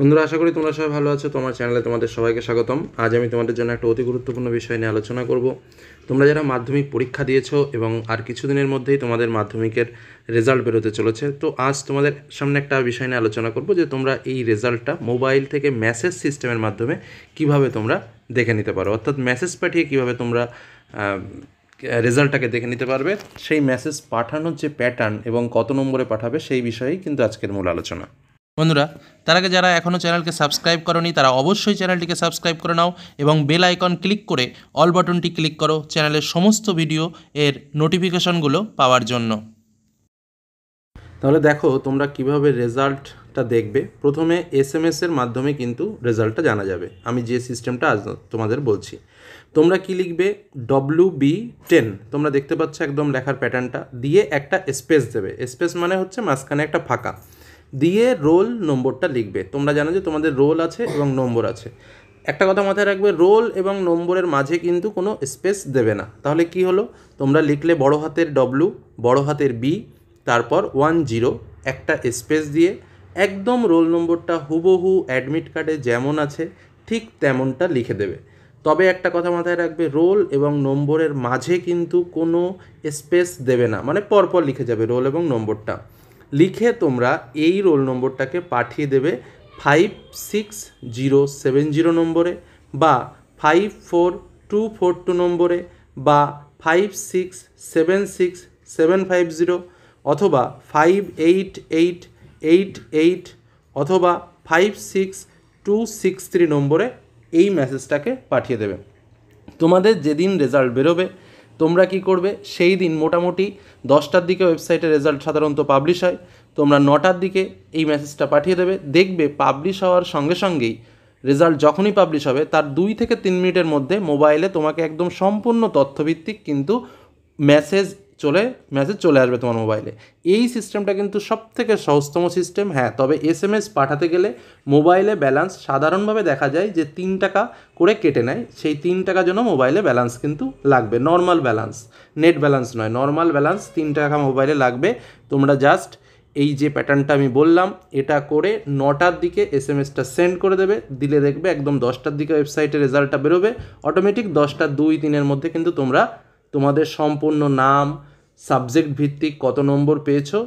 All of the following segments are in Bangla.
বন্ধুরা আশা করি তোমরা সবাই ভালো আছো তোমার চ্যানেলে তোমাদের সবাইকে স্বাগতম আজ আমি তোমাদের জন্য একটা অতি গুরুত্বপূর্ণ বিষয় নিয়ে আলোচনা করব তোমরা যারা মাধ্যমিক পরীক্ষা দিয়েছো এবং আর কিছুদিনের মধ্যেই তোমাদের মাধ্যমিকের রেজাল্ট বেরোতে চলেছে তো আজ তোমাদের সামনে একটা বিষয় নিয়ে আলোচনা করব যে তোমরা এই রেজাল্টটা মোবাইল থেকে মেসেজ সিস্টেমের মাধ্যমে কিভাবে তোমরা দেখে নিতে পারো অর্থাৎ মেসেজ পাঠিয়ে কিভাবে তোমরা রেজাল্টটাকে দেখে নিতে পারবে সেই মেসেজ পাঠানোর যে প্যাটার্ন এবং কত নম্বরে পাঠাবে সেই বিষয়েই কিন্তু আজকের মূল আলোচনা বন্ধুরা তার আগে যারা এখনও চ্যানেলকে সাবস্ক্রাইব করনি তারা অবশ্যই চ্যানেলটিকে সাবস্ক্রাইব করে নাও এবং বেল আইকন ক্লিক করে অল বাটনটি ক্লিক করো চ্যানেলের সমস্ত ভিডিও এর নোটিফিকেশনগুলো পাওয়ার জন্য তাহলে দেখো তোমরা কিভাবে রেজাল্টটা দেখবে প্রথমে এস এম এর মাধ্যমে কিন্তু রেজাল্টটা জানা যাবে আমি যে সিস্টেমটা আজ তোমাদের বলছি তোমরা কি লিখবে ডব্লু বি টেন তোমরা দেখতে পাচ্ছ একদম লেখার প্যাটার্নটা দিয়ে একটা স্পেস দেবে স্পেস মানে হচ্ছে মাঝখানে একটা ফাঁকা দিয়ে রোল নম্বরটা লিখবে তোমরা জানো যে তোমাদের রোল আছে এবং নম্বর আছে একটা কথা মাথায় রাখবে রোল এবং নম্বরের মাঝে কিন্তু কোনো স্পেস দেবে না তাহলে কি হলো তোমরা লিখলে বড় হাতের ডব্লু বড় হাতের বি তারপর ওয়ান জিরো একটা স্পেস দিয়ে একদম রোল নম্বরটা হুবহু অ্যাডমিট কার্ডে যেমন আছে ঠিক তেমনটা লিখে দেবে তবে একটা কথা মাথায় রাখবে রোল এবং নম্বরের মাঝে কিন্তু কোনো স্পেস দেবে না মানে পরপর লিখে যাবে রোল এবং নম্বরটা লিখে তোমরা এই রোল নম্বরটাকে পাঠিয়ে দেবে five six zero seven zero নম্বরে বা five four two four two নম্বরে বা five six seven six seven five zero অথবা five eight eight eight eight অথবা five six two six three নম্বরে এই মেসেজটাকে পাঠিয়ে দেবে তোমাদের যেদিন রেজাল্ট বেরোবে তোমরা কি করবে সেই দিন মোটামুটি দশটার দিকে ওয়েবসাইটে রেজাল্ট সাধারণত পাবলিশ হয় তোমরা নটার দিকে এই মেসেজটা পাঠিয়ে দেবে দেখবে পাবলিশ হওয়ার সঙ্গে সঙ্গেই রেজাল্ট যখনই পাবলিশ হবে তার দুই থেকে তিন মিনিটের মধ্যে মোবাইলে তোমাকে একদম সম্পূর্ণ তথ্যভিত্তিক কিন্তু মেসেজ চলে মেসেজ চলে আসবে তোমার মোবাইলে এই সিস্টেমটা কিন্তু সবথেকে সহজতম সিস্টেম হ্যাঁ তবে এস এম এস পাঠাতে গেলে মোবাইলে ব্যালেন্স সাধারণভাবে দেখা যায় যে তিন টাকা করে কেটে নেয় সেই তিন টাকা জন্য মোবাইলে ব্যালেন্স কিন্তু লাগবে নর্মাল ব্যালেন্স নেট ব্যালেন্স নয় নর্মাল ব্যালেন্স তিন টাকা মোবাইলে লাগবে তোমরা জাস্ট এই যে প্যাটার্নটা আমি বললাম এটা করে নটার দিকে এস এম এসটা সেন্ড করে দেবে দিলে দেখবে একদম দশটার দিকে ওয়েবসাইটে রেজাল্টটা বেরোবে অটোমেটিক দশটা দুই তিনের মধ্যে কিন্তু তোমরা তোমাদের সম্পূর্ণ নাম সাবজেক্ট ভিত্তিক কত নম্বর পেয়েছো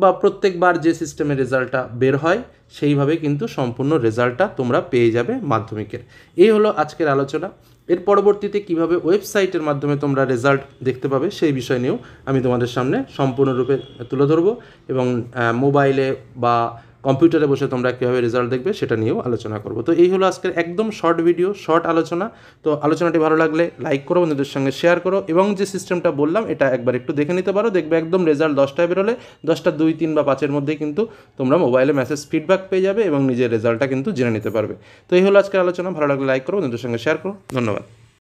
বা প্রত্যেকবার যে সিস্টেমে রেজাল্টটা বের হয় সেইভাবে কিন্তু সম্পূর্ণ রেজাল্টটা তোমরা পেয়ে যাবে মাধ্যমিকের এই হলো আজকের আলোচনা এর পরবর্তীতে কিভাবে ওয়েবসাইটের মাধ্যমে তোমরা রেজাল্ট দেখতে পাবে সেই বিষয় নিয়েও আমি তোমাদের সামনে সম্পূর্ণরূপে তুলে ধরবো এবং মোবাইলে বা কম্পিউটারে বসে তোমরা কীভাবে রেজাল্ট দেখবে সেটা নিয়েও আলোচনা করবো তো এই হলো আজকের একদম শর্ট ভিডিও শর্ট আলোচনা তো আলোচনাটি ভালো লাগলে লাইক করো বন্ধুদের সঙ্গে শেয়ার করো এবং যে সিস্টেমটা বললাম এটা একবার একটু দেখে নিতে পারো দেখবে একদম রেজাল্ট দশটায় বেরোলে দশটা দুই তিন বা পাঁচের মধ্যে কিন্তু তোমরা মোবাইলে মেসেজ ফিডব্যাক পেয়ে যাবে এবং নিজের রেজাল্টটা কিন্তু জেনে নিতে পারবে তো এই হলো আজকের আলোচনা ভালো লাগলে লাইক করো বন্ধুদের সঙ্গে শেয়ার করো ধন্যবাদ